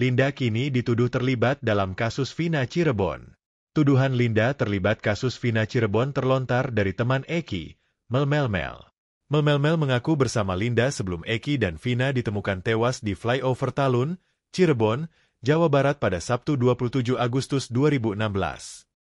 Linda kini dituduh terlibat dalam kasus Vina Cirebon. Tuduhan Linda terlibat kasus Vina Cirebon terlontar dari teman Eki, Melmelmel. Melmelmel mengaku bersama Linda sebelum Eki dan Vina ditemukan tewas di flyover Talun, Cirebon, Jawa Barat pada Sabtu 27 Agustus 2016.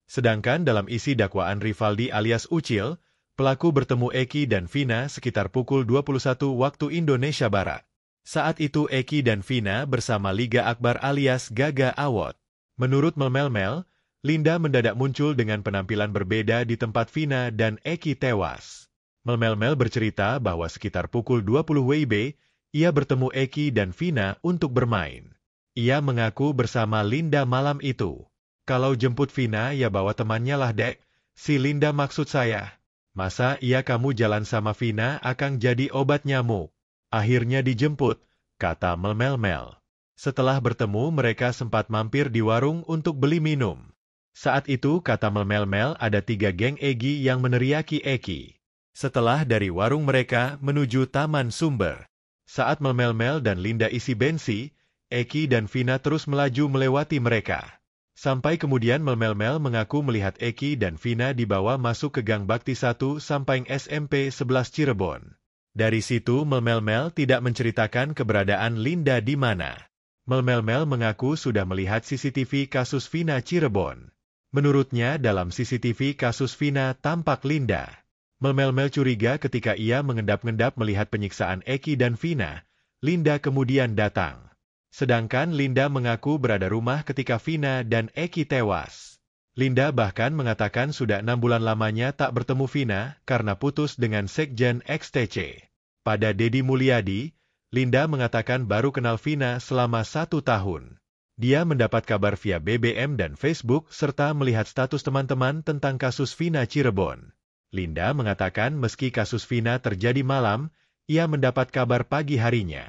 Sedangkan dalam isi dakwaan Rivaldi alias Ucil, pelaku bertemu Eki dan Vina sekitar pukul 21 waktu Indonesia Barat. Saat itu Eki dan Vina bersama Liga Akbar alias Gaga Award. Menurut -Mel, Linda mendadak muncul dengan penampilan berbeda di tempat Vina dan Eki tewas. -Mel bercerita bahwa sekitar pukul 20 WIB, ia bertemu Eki dan Vina untuk bermain. Ia mengaku bersama Linda malam itu. Kalau jemput Vina ya bawa temannya lah dek, si Linda maksud saya. Masa iya kamu jalan sama Vina akan jadi obat nyamuk? Akhirnya dijemput, kata melmel Setelah bertemu mereka sempat mampir di warung untuk beli minum. Saat itu kata melmel ada tiga geng Egi yang meneriaki Eki. Setelah dari warung mereka menuju Taman Sumber. Saat melmel dan Linda isi bensi, Eki dan Vina terus melaju melewati mereka. Sampai kemudian melmel mengaku melihat Eki dan Vina dibawa masuk ke Gang Bakti 1 sampai SMP 11 Cirebon. Dari situ Melmel-Mel tidak menceritakan keberadaan Linda di mana. Melmel-Mel mengaku sudah melihat CCTV kasus Vina Cirebon. Menurutnya dalam CCTV kasus Vina tampak Linda. Melmel-Mel curiga ketika ia mengendap-endap melihat penyiksaan Eki dan Vina, Linda kemudian datang. Sedangkan Linda mengaku berada rumah ketika Vina dan Eki tewas. Linda bahkan mengatakan sudah enam bulan lamanya tak bertemu Vina karena putus dengan Sekjen XTC. Pada Dedi Mulyadi, Linda mengatakan baru kenal Vina selama satu tahun. Dia mendapat kabar via BBM dan Facebook serta melihat status teman-teman tentang kasus Vina Cirebon. Linda mengatakan meski kasus Vina terjadi malam, ia mendapat kabar pagi harinya.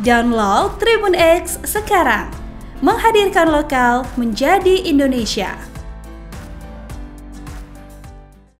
Download Tribun X sekarang, menghadirkan lokal menjadi Indonesia.